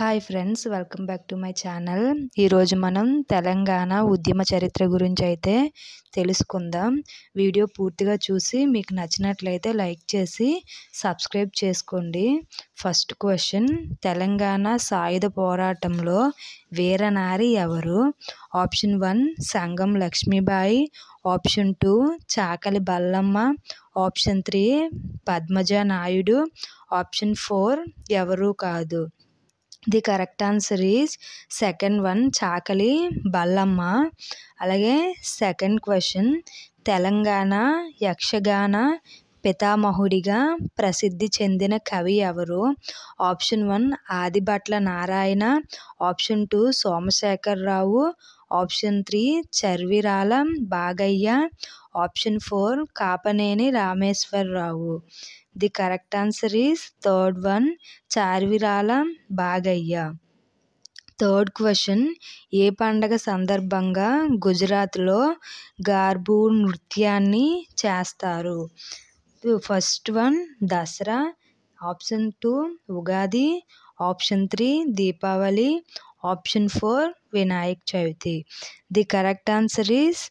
Hi friends welcome back to my channel ఈరోజు మనం తెలంగాణ ఉద్యమ చరిత్ర గురించి అయితే తెలుసుకుందాం వీడియో పూర్తిగా చూసి మీకు నచ్చినట్లయితే లైక్ చేసి సబ్స్క్రైబ్ చేసుకోండి ఫస్ట్ క్వశ్చన్ తెలంగాణ సాయుధ పోరాటంలో వీరనారి ఎవరు option one Sangam Lakshmibai option two Chakali Ballamma option three Padmaja Naidu option four ఎవరూ కాదు the correct answer is second one Chakali Ballamma అలాగే సెకండ్ క్వశ్చన్ తెలంగాణ యక్షగాన పితామహుడిగా ప్రసిద్ధి చెందిన కవి ఎవరు option one Adibhatla Narayana option two Somasekhararao option three Charvirala Bagayya option four Kapaneni Rameshwararao the correct answer is third one Charvirala Bagayya third question ఏ పండగ సందర్భంగా గుజరాత్లో గార్బూ నృత్యాన్ని చేస్తారు first one Dasara option two Ugadi option three Deepavali option 4 Vinayak Chavithi. The correct answer is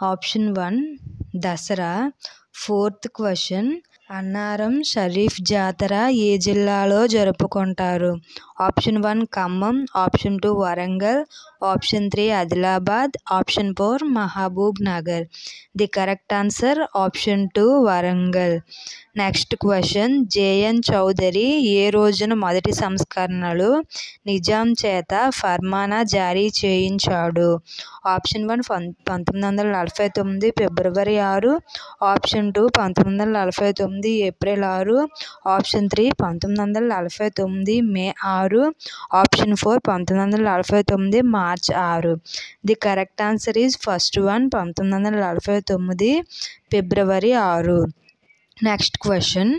option 1 Dasara. Fourth question Annaram Sharif జాతర ఏ జిల్లాలో జరుపుకుంటారు option one Khammam option two Warangal option three Adilabad option four Mahabub Nagar the correct answer option two Warangal next question JN Chaudhary ఏ రోజున మొదటి సంస్కరణలు నిజాం చేత ఫర్మానా జారీ చేయించాడు ఆప్షన్ వన్ పంతొమ్మిది వందల నలభై తొమ్మిది ఫిబ్రవరి ఆరు ఆప్షన్ టూ పంతొమ్మిది వందల నలభై తొమ్మిది తొమ్మిది ఏప్రిల్ ఆరు ఆప్షన్ త్రీ పంతొమ్మిది వందల నలభై తొమ్మిది మే ఆరు ఆప్షన్ ఫోర్ పంతొమ్మిది వందల నలభై తొమ్మిది మార్చ్ ఆరు the correct answer is first one పంతొమ్మిది వందల నలభై తొమ్మిది ఫిబ్రవరి ఆరు నెక్స్ట్ క్వశ్చన్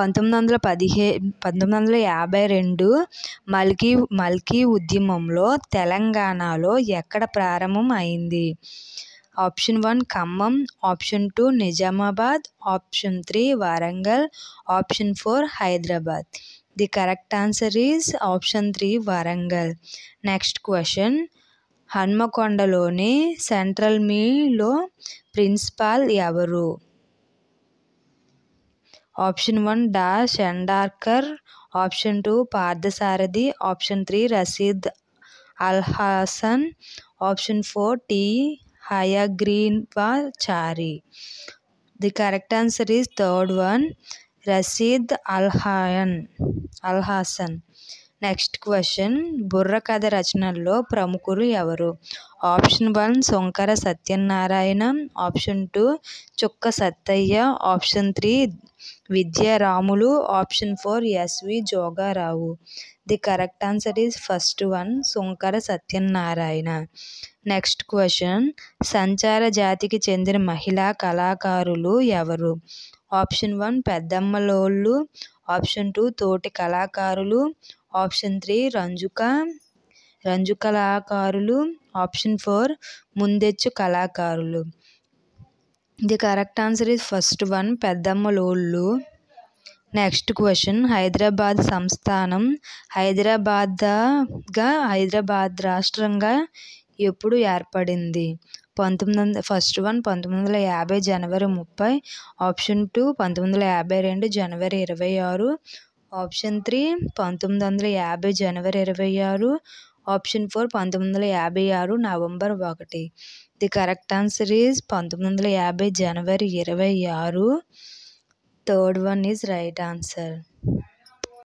పంతొమ్మిది వందల పదిహే పంతొమ్మిది వందల యాభై రెండు మల్కీ మల్కీ ఉద్యమంలో తెలంగాణలో ఎక్కడ ప్రారంభం అయింది option one Khammam option two Nizamabad option three Warangal option four Hyderabad the correct answer is option three Warangal next question హన్మకొండలోని సెంట్రల్ మీలో ప్రిన్సిపాల్ ఎవరు ఆప్షన్ వన్ డా Shendarkar option two Parthasarathi option three Rasheed Alhasan option four T Chari the correct answer is third one Rasheed Alhayan Alhasan next question బుర్రకథ రచనల్లో ప్రముఖులు ఎవరు option one Sunkara Satyanarayana option two Chukka Sattayya option three విద్యారాములు option four SV Jogarao the correct answer is first one Sunkara Satyanarayana next question సంచార జాతికి చెందిన మహిళా కళాకారులు ఎవరు ఆప్షన్ వన్ పెద్దమ్మలోళ్ళు ఆప్షన్ టూ తోటి కళాకారులు ఆప్షన్ త్రీ రంజుక రంజు కళాకారులు ఆప్షన్ ఫోర్ ముందెచ్చు కళాకారులు the correct answer is first one పెద్దమ్మలోళ్ళు నెక్స్ట్ క్వశ్చన్ హైదరాబాద్ సంస్థానం హైదరాబాద్గా హైదరాబాద్ రాష్ట్రంగా ఎప్పుడు ఏర్పడింది పంతొమ్మిది వందల ఫస్ట్ వన్ పంతొమ్మిది వందల యాభై జనవరి ముప్పై ఆప్షన్ టూ పంతొమ్మిది వందల యాభై రెండు జనవరి ఇరవై ఆరు ఆప్షన్ త్రీ పంతొమ్మిది వందల యాభై జనవరి ఇరవై ఆరు ఆప్షన్ ఫోర్ పంతొమ్మిది వందల యాభై ఆరు నవంబర్ ఒకటి ది కరెక్ట్ ఆన్సర్ ఈజ్ పంతొమ్మిది వందల యాభై జనవరి ఇరవై ఆరు third one is right answer